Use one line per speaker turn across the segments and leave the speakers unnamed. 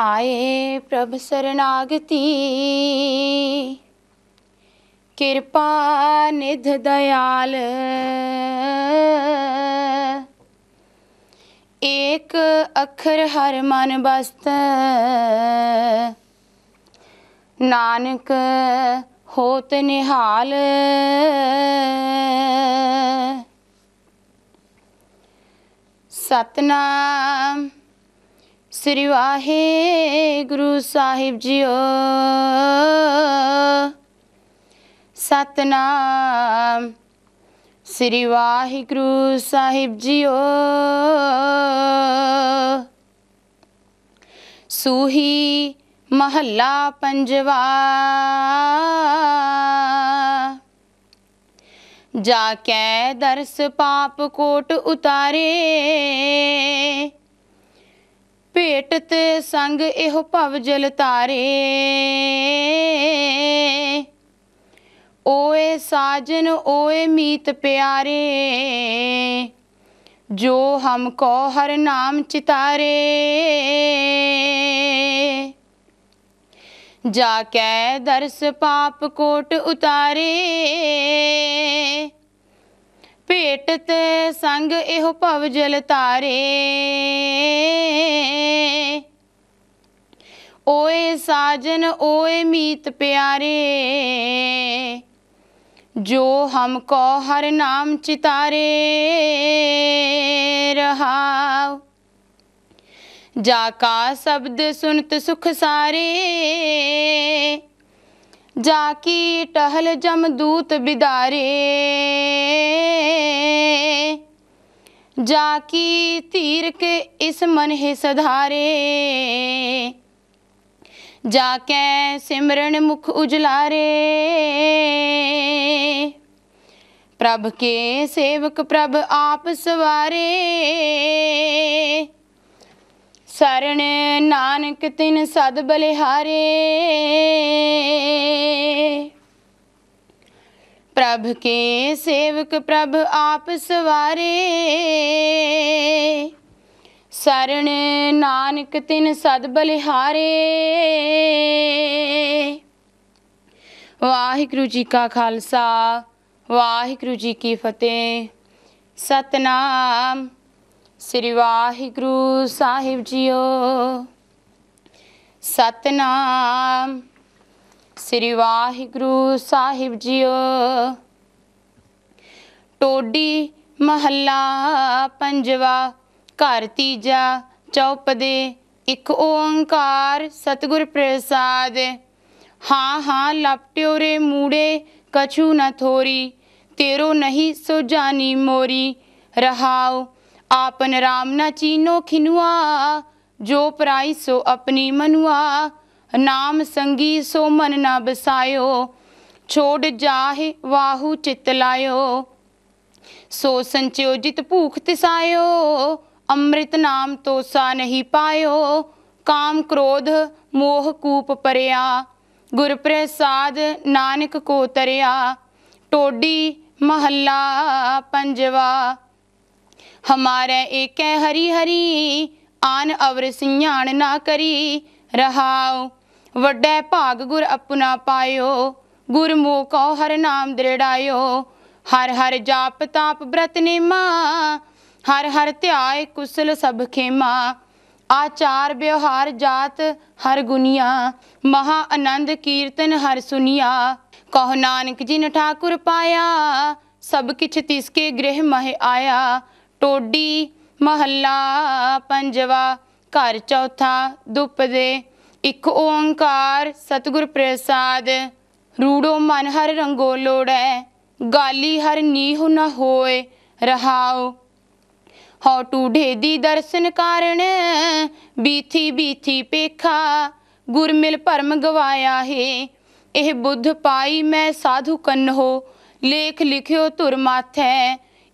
ਆਏ ਪ੍ਰਭ ਸਰਨਾਗਤੀ ਕਿਰਪਾ ਨਿਧ ਦਇਆਲ ਇੱਕ ਅੱਖਰ ਹਰ ਮਨ ਬਸਤ ਨਾਨਕ ਹੋਤ ਨਿਹਾਲ ਸਤਨਾਮ ਸ੍ਰੀ ਵਾਹਿਗੁਰੂ ਸਾਹਿਬ ਜੀਓ ਸਤਨਾਮ ਸ੍ਰੀ ਵਾਹਿਗੁਰੂ ਸਾਹਿਬ ਜੀਓ ਸੂਹੀ ਮਹੱਲਾ ਪੰਜਵਾ ਜਾ ਕੇ ਦਰਸ ਪਾਪ ਕੋਟ ਉਤਾਰੇ ਭੇਟਤ ਸੰਗ ਇਹੋ ਭਵ ਜਲ ਤਾਰੇ ਓਏ ਸਾਜਨ ਓਏ ਮੀਤ ਪਿਆਰੇ ਜੋ ਹਮ ਕੋ ਹਰ ਨਾਮ ਚਿਤਾਰੇ ਜਾ ਕੈ ਦਰਸ ਪਾਪ ਕੋਟ ਉਤਾਰੇ ਭੇਟਤ ਸੰਗ ਇਹੋ ਭਵ ਜਲ ਤਾਰੇ ਸਾਜਨ ਓਏ ਮੀਤ ਪਿਆਰੇ ਜੋ ਹਮ ਕੋ ਹਰ ਨਾਮ ਚਿਤਾਰੇ ਰਹਾਉ ਜਾ ਕਾ ਸ਼ਬਦ ਸੁਨਤ ਸੁਖ ਸਾਰੇ ਜਾ ਕੀ ਟਹਲ ਜਮ ਦੂਤ ਬਿਦਾਰੇ ਜਾ ਕੀ ਧੀਰ ਕੇ ਇਸ ਮਨ ਹੈ ਸਧਾਰੇ ਜਾ ਕੇ ਸਿਮਰਨ ਮੁਖ ਉਜਲਾਰੇ ਪ੍ਰਭ ਕੇ ਸੇਵਕ ਪ੍ਰਭ ਆਪ ਸਵਾਰੇ ਸਰਣ ਨਾਨਕ ਤਿਨ ਸਦ ਬਲਿਹਾਰੇ ਪ੍ਰਭ ਕੇ ਸੇਵਕ ਪ੍ਰਭ ਆਪ ਸਵਾਰੇ ਸਰਣ ਨਾਨਕ ਤਿਨ ਸਦ ਬਲਿਹਾਰੇ ਵਾਹਿਗੁਰੂ ਜੀ ਕਾ ਖਾਲਸਾ ਵਾਹਿਗੁਰੂ ਜੀ ਕੀ ਫਤਿਹ ਸਤਨਾਮ ਸ੍ਰੀ ਵਾਹਿਗੁਰੂ ਸਾਹਿਬ ਜੀਓ ਸਤਨਾਮ ਸ੍ਰੀ ਵਾਹਿਗੁਰੂ ਸਾਹਿਬ ਜੀਓ ਟੋਡੀ ਮਹੱਲਾ ਪੰਜਵਾ ਘਰ ਤੀਜਾ ਚੌਪਦੇ ਇੱਕ ਓੰਕਾਰ ਸਤਿਗੁਰ ਪ੍ਰਸਾਦ ਹਾਂ ਹਾਂ ਲਪਟਿਓ ਰੇ ਮੂੜੇ ਕਛੂ ਨ ਥੋਰੀ ਤੇਰੋ ਨਹੀਂ ਸੋ ਜਾਨੀ ਮੋਰੀ ਰਹਾਉ ਆਪਨ ਰਾਮ ਨਾ ਚੀਨੋ ਖਿਨੁਆ ਜੋ ਪ੍ਰਾਈ ਸੋ ਆਪਣੀ ਮਨੁਆ ਨਾਮ ਸੰਗੀ ਸੋ ਮਨ ਨ ਬਸਾਇਓ ਛੋੜ ਜਾਹੇ ਵਾਹੂ ਚਿਤ ਲਾਇਓ ਸੋ ਸੰਚਿਓ ਜਿਤ ਭੂਖ ਤਿਸਾਇਓ ਅੰਮ੍ਰਿਤ ਨਾਮ ਤੋਸਾ ਨਹੀਂ ਪਾਇਓ ਕਾਮ ਕ੍ਰੋਧ ਮੋਹ ਕੂਪ ਪਰਿਆ ਗੁਰ ਪ੍ਰਸਾਦ ਨਾਨਕ ਕੋ ਤਰਿਆ ਟੋਡੀ ਮਹੱਲਾ ਪੰਜਵਾ ਹਮਾਰੇ ਏਕੈ ਹਰੀ ਹਰੀ ਆਨ ਅਵਰ ਸਿਆਣ ਨਾ ਕਰੀ ਰਹਾਉ ਵੱਡੇ ਭਾਗ ਗੁਰ ਆਪਣਾ ਪਾਇਓ ਗੁਰ ਮੋਕੋ ਕੋ ਹਰ ਨਾਮ ਦ੍ਰਿੜਾਇਓ ਹਰ ਹਰ ਜਾਪ ਤਾਪ ਬ੍ਰਤ ਨੇਮਾ ਹਰ ਹਰ ਧਿਆਇ ਕੁਸਲ ਸਭ ਖੇਮਾ ਆਚਾਰ ਵਿਵਹਾਰ ਜਾਤ ਹਰ ਗੁਨੀਆ ਮਹਾ ਆਨੰਦ ਕੀਰਤਨ ਹਰ ਸੁਨੀਆ ਕਹੋ ਨਾਨਕ ਜੀ ਨੇ ਠਾਕੁਰ ਪਾਇਆ ਸਭ ਕਿਛ ਤਿਸਕੇ ਗ੍ਰਹਿ ਮਹਿ ਆਇਆ ਟੋਡੀ ਮਹੱਲਾ ਪੰਜਵਾ ਘਰ ਚੌਥਾ ਦੁਪਦੇ ਇੱਕ ਓੰਕਾਰ ਸਤਿਗੁਰ ਪ੍ਰਸਾਦ ਰੂੜੋ ਮਨ ਹਰ ਰੰਗੋ ਲੋੜੈ ਗਾਲੀ ਹਰ ਨੀਹ ਨਾ ਹੋਏ ਰਹਾਓ ਹਉ ਟੂਢੇ ਦੀ ਦਰਸ਼ਨ ਕਾਰਣ ਬੀਥੀ ਬੀਥੀ ਪੇਖਾ ਗੁਰ ਮਿਲ ਭਰਮ ਗਵਾਇਆ ਹੈ ਇਹ ਬੁੱਧ ਪਾਈ ਮੈਂ ਸਾਧੂ ਕੰਨੋ ਲੇਖ ਲਿਖਿਓ ਧੁਰ ਮਾਥੈ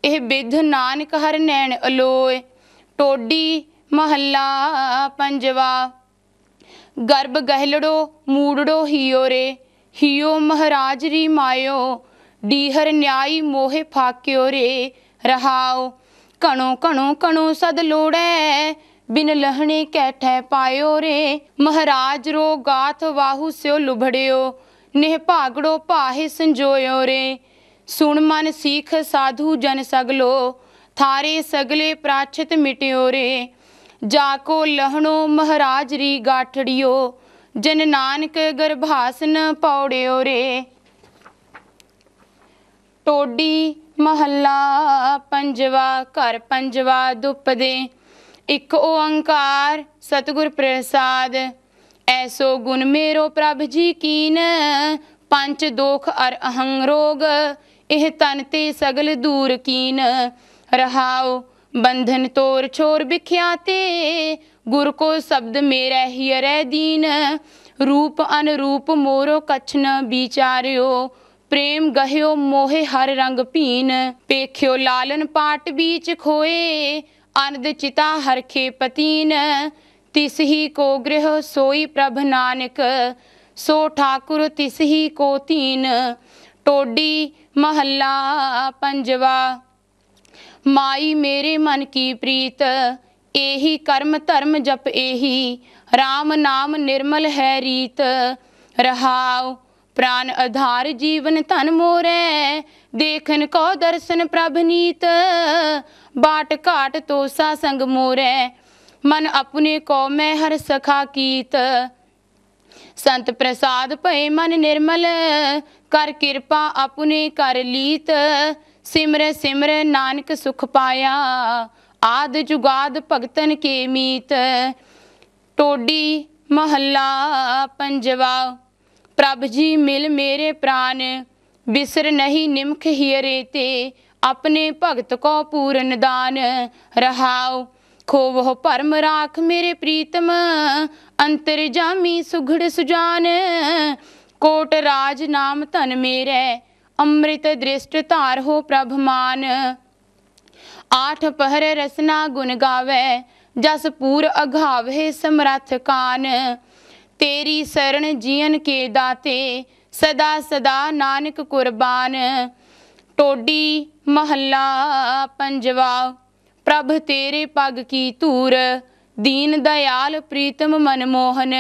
ਇਹ ਬਿਧ ਨਾਨਕ ਹਰ ਨੈਣ ਅਲੋਏ ਟੋਡੀ ਮਹੱਲਾ ਪੰਜਵਾ ਗਰਬ ਗਹਿਲੜੋ ਮੂੜੜੋ ਹੀਓ ਰੇ ਹੀਓ ਮਹਾਰਾਜ ਰੀ ਮਾਇਓ ਡੀਹਰ ਨਿਆਈ ਮੋਹੇ ਫਾਕਿਓ ਰੇ ਰਹਾਓ ਕਣੋ ਕਣੋ ਕਣੋ ਸਦ ਲੋੜੈ ਬਿਨ ਲਹਣੇ ਕੈਠੈ ਪਾਇਓ ਰੇ ਮਹਾਰਾਜ ਰੋ ਗਾਥ ਵਾਹੂ ਸਿਓ ਲੁਭੜਿਓ ਨਿਹ ਭਾਗੜੋ ਪਾਹੇ ਸੰਜੋਇਓ ਰੇ ਸੁਣ ਮਨ ਸੀਖ ਸਾਧੂ ਜਨ ਸਗਲੋ ਥਾਰੇ ਸਗਲੇ ਪ੍ਰਾਛਿਤ ਮਿਟਿਓ ਰੇ ਜਾ ਕੋ ਲਹਣੋ ਮਹਾਰਾਜ ਰੀ ਗਾਠੜਿਓ ਜਨ ਨਾਨਕ ਗਰਭਾਸਨ ਪੌੜਿਓ ਰੇ ਟੋਡੀ ਮਹੱਲਾ ਪੰਜਵਾ ਘਰ ਪੰਜਵਾ ਦੇ ਇੱਕ ਓੰਕਾਰ ਸਤਿਗੁਰ ਪ੍ਰਸਾਦ ਐਸੋ ਗੁਣ ਮੇਰੋ ਪ੍ਰਭ ਜੀ ਕੀਨ ਪੰਜ ਦੋਖ ਅਰ ਅਹੰ ਰੋਗ ਇਹ ਤਨ ਤੇ ਸਗਲ ਦੂਰ ਕੀਨ ਰਹਾਓ ਬੰਧਨ ਤੋਰ ਛੋਰ ਵਿਖਿਆ ਤੇ ਗੁਰ ਕੋ ਸ਼ਬਦ ਮੇਰਾ ਹੀ ਰਹਿ ਦੀਨ ਰੂਪ ਅਨਰੂਪ ਮੋਰੋ ਕਛਨ ਵਿਚਾਰਿਓ ਪ੍ਰੇਮ ਗਹਿਓ ਮੋਹੇ ਹਰ ਰੰਗ ਭੀਨ ਪੇਖਿਓ ਲਾਲਨ ਪਾਟ ਵਿੱਚ ਖੋਏ ਅਨੰਦ ਚਿਤਾ ਹਰਖੇ ਪਤੀਨ ਤਿਸ ਹੀ ਕੋ ਗ੍ਰਹ ਸੋਈ ਪ੍ਰਭ ਨਾਨਕ ਸੋ ਠਾਕੁਰ ਤਿਸ ਹੀ ਕੋ ਤੀਨ ਟੋਡੀ ਮਹੱਲਾ ਪੰਜਵਾ ਮਾਈ ਮੇਰੇ ਮਨ ਕੀ ਪ੍ਰੀਤ ਇਹੀ ਕਰਮ ਧਰਮ ਜਪ ਇਹੀ RAM ਨਾਮ ਨਿਰਮਲ ਹੈ ਰੀਤ ਰਹਾਉ ਪ੍ਰਾਨ ਆਧਾਰ ਜੀਵਨ ਧਨ ਮੋਰੇ ਦੇਖਨ ਕੋ ਦਰਸ਼ਨ ਪ੍ਰਭ ਨੀਤ ਬਾਟ ਘਾਟ ਤੋ ਸਾ ਸੰਗ ਮੋਰੇ ਮਨ ਆਪਣੇ ਕੋ ਮੈਂ ਹਰ ਸਖਾ ਕੀਤ ਸੰਤ ਪ੍ਰਸਾਦ ਭਏ ਮਨ ਨਿਰਮਲ ਕਰ ਕਿਰਪਾ ਆਪਣੇ ਕਰ ਲੀਤ ਸਿਮਰ ਸਿਮਰ ਨਾਨਕ ਸੁਖ ਪਾਇਆ ਆਦ ਜੁਗਾਦ ਭਗਤਨ ਕੇ ਮੀਤ ਟੋਡੀ ਮਹੱਲਾ ਪੰਜਵਾ ਪ੍ਰਭ ਜੀ ਮਿਲ ਮੇਰੇ ਪ੍ਰਾਨ ਬਿਸਰ ਨਹੀਂ ਨਿਮਖ ਹੀਰੇ ਤੇ ਆਪਣੇ ਭਗਤ ਕੋ ਪੂਰਨ ਦਾਨ ਰਹਾਓ ਖੋਵੋ ਪਰਮ ਰਾਖ ਮੇਰੇ ਪ੍ਰੀਤਮ ਅੰਤਰ ਜਾਮੀ ਸੁਘੜ ਸੁਜਾਨ ਕੋਟ ਰਾਜ ਨਾਮ ਧਨ ਮੇਰੇ ਅੰਮ੍ਰਿਤ ਦ੍ਰਿਸ਼ਟ ਧਾਰ ਹੋ ਪ੍ਰਭ ਮਾਨ ਆਠ ਪਹਿਰ ਰਸਨਾ ਗੁਣ ਗਾਵੇ ਜਸ ਪੂਰ ਅਘਾਵੇ ਸਮਰਥ ਕਾਨ ਤੇਰੀ ਸਰਣ ਜੀਨ ਕੇ ਦਾਤੇ ਸਦਾ ਸਦਾ ਨਾਨਕ ਕੁਰਬਾਨ ਟੋਡੀ ਮਹੱਲਾ ਪੰਜਵਾ ਪ੍ਰਭ ਤੇਰੇ ਪਗ ਕੀ ਧੂਰ ਦੀਨ ਦਇਆਲ ਪ੍ਰੀਤਮ ਮਨਮੋਹਨ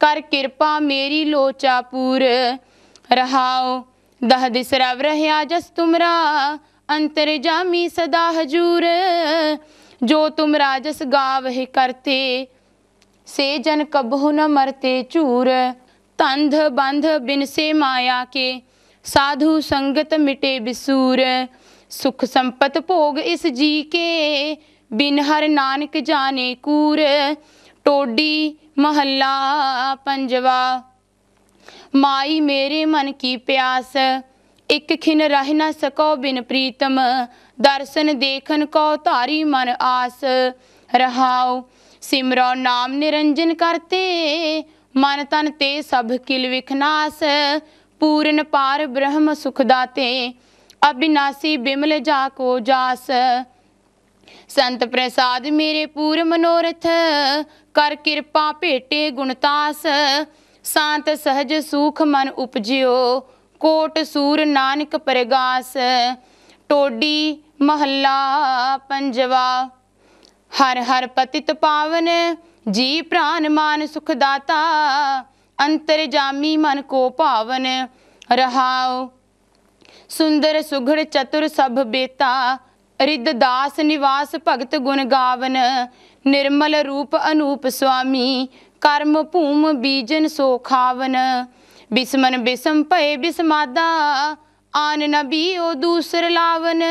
ਕਰ ਕਿਰਪਾ ਮੇਰੀ ਲੋਚਾ ਪੂਰ ਰਹਾਓ ਦਹ ਦਿਸ ਰਵ ਰਹਾ ਜਸ ਤੁਮਰਾ ਅੰਤਰ ਜਾਮੀ ਸਦਾ ਹਜੂਰ ਜੋ ਤੁਮ ਰਾਜਸ ਗਾਵਹਿ ਕਰਤੇ ਸੇ ਜਨ ਕਬਹੁ ਨ ਮਰਤੇ ਝੂਰ ਤੰਧ ਬੰਧ ਬਿਨ ਸੇ ਮਾਇਆ ਕੇ ਸਾਧੂ ਸੰਗਤ ਮਿਟੇ ਬਿਸੂਰ ਸੁਖ ਸੰਪਤ ਭੋਗ ਇਸ ਜੀ ਕੇ ਬਿਨ ਹਰ ਨਾਨਕ ਜਾਣੇ ਕੂਰ ਟੋਡੀ ਮਹੱਲਾ ਪੰਜਵਾ ਮਾਈ ਮੇਰੇ ਮਨ ਕੀ ਪਿਆਸ ਇਕ ਖਿਨ ਰਹਿ ਨਾ ਸਕੋ ਬਿਨ ਪ੍ਰੀਤਮ ਦਰਸ਼ਨ ਦੇਖਨ ਕੋ ਧਾਰੀ ਮਨ ਆਸ ਰਹਾਉ ਸਿਮਰੋ ਨਾਮ ਨਿਰੰਜਨ ਕਰਤੇ ਮਨ ਤਨ ਤੇ ਸਭ ਕਿਲ ਵਿਖਨਾਸ ਪੂਰਨ ਪਾਰ ਬ੍ਰਹਮ ਸੁਖ ਦਾਤੇ ਅਬਿਨਾਸੀ ਬਿਮਲ ਜਾ ਕੋ ਜਾਸ ਸੰਤ ਪ੍ਰਸਾਦ ਮੇਰੇ ਪੂਰ ਮਨੋਰਥ ਕਰ ਕਿਰਪਾ ਭੇਟੇ ਗੁਣਤਾਸ ਸ਼ਾਂਤ ਸਹਜ ਸੂਖ ਮਨ ਉਪਜਿਓ ਕੋਟ ਸੂਰ ਨਾਨਕ ਪਰਗਾਸ ਟੋਡੀ ਮਹੱਲਾ ਪੰਜਵਾ ਹਰ ਹਰ ਪਤਿਤ ਪਾਵਨ ਜੀ ਪ੍ਰਾਨ ਮਾਨ ਸੁਖ ਦਾਤਾ ਅੰਤਰ ਜਾਮੀ ਮਨ ਕੋ ਭਾਵਨ ਰਹਾਉ ਸੁੰਦਰ ਸੁਘੜ ਚਤੁਰ ਸਭ ਬੇਤਾ ਰਿੱਧ ਦਾਸ ਨਿਵਾਸ ਭਗਤ ਗੁਣ ਗਾਵਨ ਨਿਰਮਲ ਰੂਪ ਅਨੂਪ ਸੁਆਮੀ ਕਰਮ ਭੂਮ ਬੀਜਨ ਸੋ ਖਾਵਨ ਬਿਸਮਨ ਬਿਸਮ ਭਏ ਬਿਸਮਾਦਾ ਆਨ ਨਬੀ ਉਹ ਦੂਸਰ ਲਾਵਨ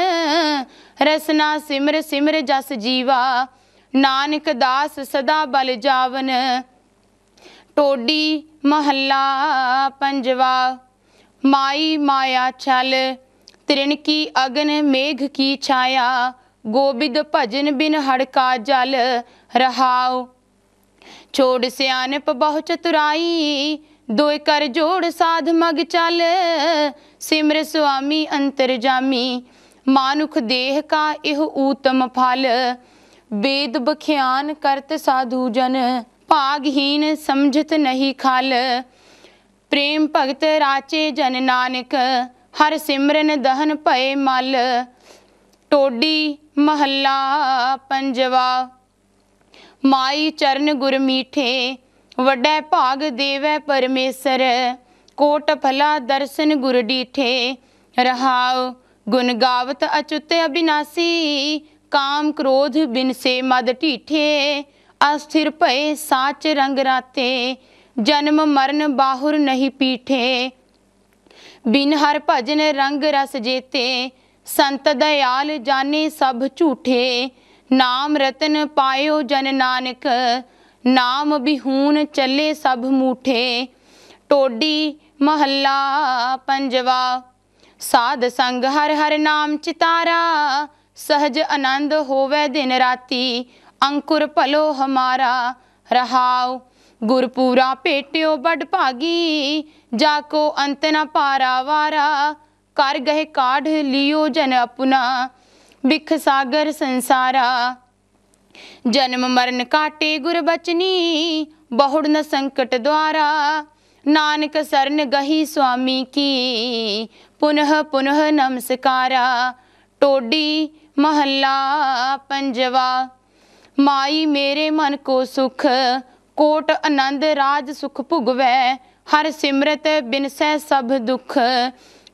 ਰਸਨਾ ਸਿਮਰ ਸਿਮਰ ਜਸ ਜੀਵਾ ਨਾਨਕ ਦਾਸ ਸਦਾ ਬਲ ਜਾਵਨ ਟੋਡੀ ਮਹੱਲਾ ਪੰਜਵਾ ਮਾਈ ਮਾਇਆ ਛਲ ਤ੍ਰਿਣ ਕੀ ਅਗਨ ਮੇਘ ਕੀ ਛਾਇਆ ਗੋਬਿੰਦ ਭਜਨ ਬਿਨ ਹੜਕਾ ਜਲ ਰਹਾਉ ਛੋੜ ਸਿਆਨਪ ਬਹੁ ਚਤੁਰਾਈ ਦੋਇ ਕਰ ਜੋੜ ਸਾਧ ਮਗ ਚੱਲ ਸਿਮਰ ਸੁਆਮੀ ਅੰਤਰ ਜਾਮੀ ਮਾਨੁਖ ਦੇਹ ਕਾ ਇਹ ਊਤਮ ਫਲ ਬੇਦ ਬਖਿਆਨ ਕਰਤ ਸਾਧੂ ਜਨ ਭਾਗਹੀਨ ਸਮਝਤ ਨਹੀਂ ਖਲ ਪ੍ਰੇਮ ਭਗਤ ਰਾਚੇ ਜਨ ਨਾਨਕ ਹਰ ਸਿਮਰਨ ਦਹਨ ਭਏ ਮਲ ਟੋਡੀ ਮਹੱਲਾ ਪੰਜਵਾ ਮਾਈ ਚਰਨ ਗੁਰ ਮੀਠੇ ਵੱਡਾ ਭਾਗ ਦੇਵੈ ਪਰਮੇਸ਼ਰ ਕੋਟ ਫਲਾ ਦਰਸ਼ਨ ਗੁਰ ਡੀਠੇ ਰਹਾਉ ਗੁਣ ਗਾਵਤ ਅਚੁੱਤ ਅਬਿਨਾਸੀ ਕਾਮ ਕ੍ਰੋਧ ਬਿਨ ਸੇ ਮਦ ਢੀਠੇ ਅਸਥਿਰ ਭਏ ਸਾਚ ਰੰਗ ਰਾਤੇ ਜਨਮ ਮਰਨ ਬਾਹੁਰ ਨਹੀਂ ਪੀਠੇ ਬਿਨ ਹਰ ਭਜਨ ਰੰਗ ਰਸ ਜੇਤੇ ਸੰਤ ਦਇਆਲ ਜਾਣੇ ਸਭ ਝੂਠੇ ਨਾਮ ਰਤਨ ਪਾਇਓ ਜਨ ਨਾਨਕ ਨਾਮ ਬਿਹੂਨ ਚੱਲੇ ਸਭ ਮੂਠੇ ਟੋਡੀ ਮਹੱਲਾ ਪੰਜਵਾ ਸਾਧ ਸੰਗ ਹਰ ਹਰ ਨਾਮ ਚਿਤਾਰਾ ਸਹਜ ਆਨੰਦ ਹੋਵੇ ਦਿਨ ਰਾਤੀ ਅੰਕੁਰ ਭਲੋ ਹਮਾਰਾ ਰਹਾਉ ਗੁਰਪੂਰਾ ਭੇਟਿਓ ਬੜ ਭਾਗੀ ਜਾ ਕੋ ਅੰਤ ਨ ਪਾਰਾ ਵਾਰਾ ਕਰ ਗਏ ਕਾਢ ਲਿਓ ਜਨ ਆਪਣਾ ਬਿਖ ਸਾਗਰ ਸੰਸਾਰਾ ਜਨਮ ਮਰਨ ਕਾਟੇ ਗੁਰ ਬਚਨੀ ਬਹੁੜ ਨ ਸੰਕਟ ਦੁਆਰਾ ਨਾਨਕ ਸਰਨ ਗਹੀ ਸੁਆਮੀ ਕੀ ਪੁਨਹ ਪੁਨਹ ਨਮਸਕਾਰਾ ਟੋਡੀ ਮਹੱਲਾ ਪੰਜਵਾ ਮਾਈ ਮੇਰੇ ਮਨ ਕੋ ਸੁਖ ਕੋਟ ਆਨੰਦ ਰਾਜ ਸੁਖ ਭੁਗਵੈ ਹਰ ਸਿਮਰਤ ਬਿਨ ਸਹਿ ਸਭ ਦੁਖ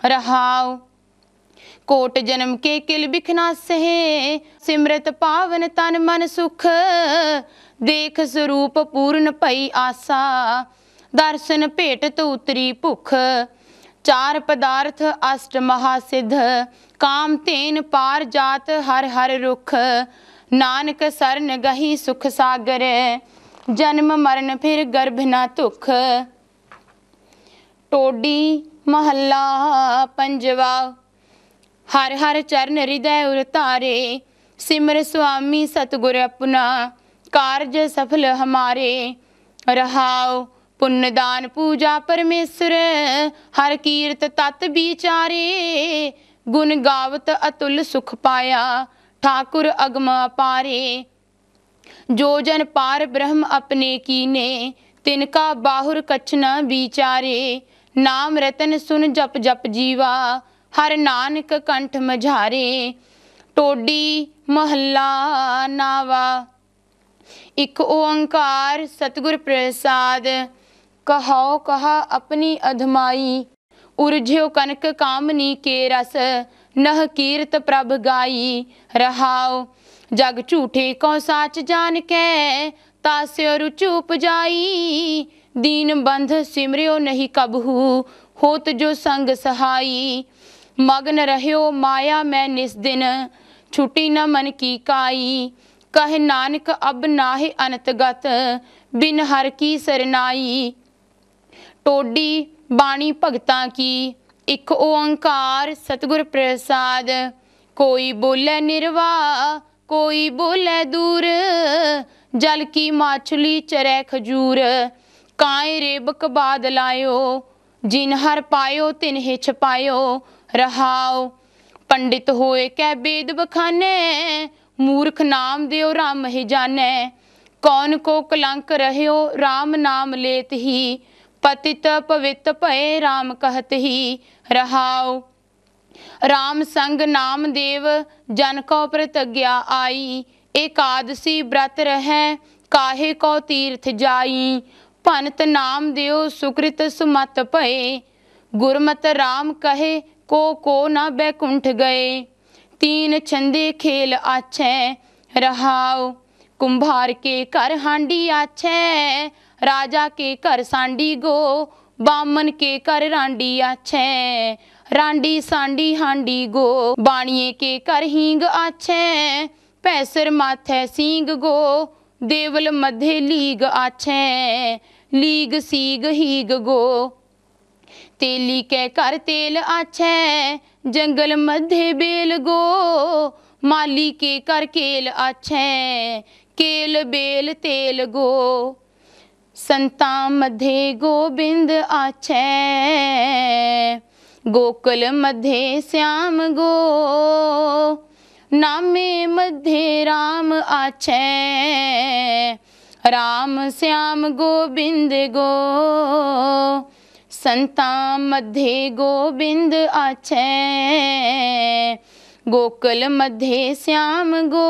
ਰਹਾਉ ਕੋਟ ਜਨਮ ਕੇ ਕਿਲ ਬਿਖਨਾ ਸਹੇ ਸਿਮਰਤ ਪਾਵਨ ਤਨ ਮਨ ਸੁਖ ਦੇਖ ਸਰੂਪ ਪੂਰਨ ਭਈ ਆਸਾ ਦਰਸ਼ਨ ਭੇਟ ਤੋ ਉਤਰੀ ਭੁਖ ਚਾਰ ਪਦਾਰਥ ਅਸ਼ਟ ਮਹਾ ਕਾਮ ਤੇਨ ਪਾਰ ਜਾਤ ਹਰ ਹਰ ਰੁਖ ਨਾਨਕ ਸਰਨ ਗਹੀ ਸੁਖ ਸਾਗਰ ਜਨਮ ਮਰਨ ਫਿਰ ਗਰਭ ਨਾ ਤੁਖ ਟੋਡੀ ਮਹੱਲਾ ਪੰਜਵਾ ਹਰ ਹਰ ਚਰਨ ਹਿਰਦੈ ਉਰ ਧਾਰੇ ਸਿਮਰ ਸੁਆਮੀ ਸਤਗੁਰ ਅਪਨਾ ਕਾਰਜ ਸਫਲ ਹਮਾਰੇ ਰਹਾਓ ਪੁੰਨ ਦਾਨ ਪੂਜਾ ਪਰਮੇਸ਼ਰ ਹਰ ਕੀਰਤ ਤਤ ਵਿਚਾਰੇ ਗੁਣ ਗਾਵਤ ਅਤੁਲ ਸੁਖ ਪਾਇਆ ਠਾਕੁਰ ਅਗਮ ਅਪਾਰੇ ਜੋ ਜਨ ਪਾਰ ਬ੍ਰਹਮ ਆਪਣੇ ਕੀਨੇ ਤਿਨ ਕਾ ਬਾਹੁਰ ਕਛਨਾ ਵਿਚਾਰੇ ਨਾਮ ਰਤਨ ਸੁਨ ਜਪ ਜਪ ਜੀਵਾ ਹਰ ਨਾਨਕ ਕੰਠ ਮਝਾਰੇ ਟੋਡੀ ਮਹੱਲਾ ਨਾਵਾ ਇਕ ਓੰਕਾਰ ਸਤਿਗੁਰ ਪ੍ਰਸਾਦ कहाओ कहा अपनी अधमाई उर्ज्यो कनक कामनी के रस नह कीर्त प्रभ गाई रहाओ जग झूठे कौ साच जान कै तास्यो रुचि उपजाई दीन बंध सिमरियो नहीं कबहू होत जो संग सहाई मगन रहो माया मैं निस दिन छुटी न मन की काई कह नानक अब नाहे अनतगत बिन हर की सरनाई ਟੋਡੀ ਬਾਣੀ ਭਗਤਾ ਕੀ ਇਕ ਓੰਕਾਰ ਸਤਗੁਰ ਪ੍ਰਸਾਦ ਕੋਈ ਬੋਲੇ ਨਿਰਵਾ ਕੋਈ ਬੋਲੇ ਦੂਰ ਜਲ ਕੀ ਮਾਛਲੀ ਚਰੈ ਖਜੂਰ ਕਾਇ ਰੇਬਕ ਬਾਦ ਲਾਇਓ ਜਿਨ ਹਰ ਪਾਇਓ ਤਿਨ ਹਿ ਛਪਾਇਓ ਰਹਾਉ ਪੰਡਿਤ ਹੋਏ ਕੈ ਬੇਦ ਬਖਾਨੇ ਮੂਰਖ ਨਾਮ ਦਿਓ ਰਾਮ ਹਿ ਜਾਣੈ ਕੌਣ ਕੋ ਕਲੰਕ ਰਹਿਓ ਰਾਮ ਨਾਮ ਲੇਤ ਹੀ ਪਤਿਤ ਪਵਿਤ ਭਏ RAM ਕਹਤ ਹੀ ਰਹਾਉ RAM ਸੰਗ ਨਾਮਦੇਵ ਜਨ ਕੋ ਪ੍ਰਤਗਿਆ ਆਈ ਏਕਾदशी ਬ੍ਰਤ ਰਹੈ ਕਾਹੇ ਕੋ ਤੀਰਥ ਜਾਈ ਭਨਤ ਨਾਮ ਦਿਓ ਸੁਕ੍ਰਿਤ ਸੁਮਤ ਭਏ ਗੁਰਮਤ RAM ਕਹੇ ਕੋ ਕੋ ਨਾ ਬੈਕੁੰਠ ਗਏ ਤੀਨ ਛੰਦੇ ਖੇਲ ਆਛੈ ਰਹਾਉ ਕੁੰਭਾਰ ਕੇ ਕਰ ਹਾਂਡੀ ਆਛੈ ਰਾਜਾ ਕੇ ਘਰ ਸਾਂਡੀ ਗੋ ਬਾਮਨ ਕੇ ਘਰ ਰਾਂਡੀ ਆਛੈ ਰਾਂਡੀ ਸਾਂਡੀ ਹਾਂਡੀ ਗੋ ਬਾਣੀਏ ਕੇ ਘਰ ਹੀਂਗ ਆਛੈ ਪੈਸਰ ਮਾਥੈ ਸੀਂਗ ਗੋ ਦੇਵਲ ਮਧੇ ਲੀਗ ਆਛੈ ਲੀਗ ਸੀਗ ਹੀਗ ਗੋ ਤੇਲੀ ਕੇ ਘਰ ਤੇਲ ਆਛੈ ਜੰਗਲ ਮਧੇ ਬੇਲ ਗੋ ਮਾਲੀ ਕੇ ਕਰ ਕੇਲ ਆਛੈ ਕੇਲ ਬੇਲ ਤੇਲ ਗੋ ਸੰਤਾਂ ਮਧੇ ਗੋਬਿੰਦ ਆਛੈ ਗੋਕਲ ਮਧੇ ਸਿਆਮ ਗੋ ਨਾਮੇ ਮਧੇ RAM ਆਛੈ RAM ਸਿਆਮ ਗੋਬਿੰਦ ਗੋ ਸੰਤਾਂ ਮਧੇ ਗੋਬਿੰਦ ਆਛੈ ਗੋਕਲ ਮਧੇ ਸਿਆਮ ਗੋ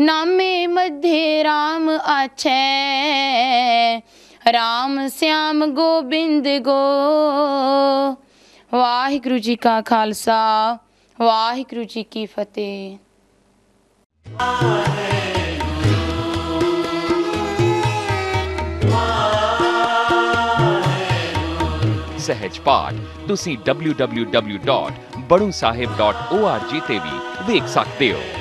ਨਾਮੇ ਮਧੇ RAM ਆਛੈ RAM ਸਿਆਮ ਗੋਬਿੰਦ ਗੋ ਵਾਹਿਗੁਰੂ ਜੀ ਕਾ ਖਾਲਸਾ ਵਾਹਿਗੁਰੂ ਜੀ ਕੀ ਫਤਿਹ ਆਮੇਨ ਸਹਿਜ ਪਾਠ ਤੁਸੀਂ www.badusahib.org ਤੇ ਵੀ ਵੇਖ ਸਕਦੇ ਹੋ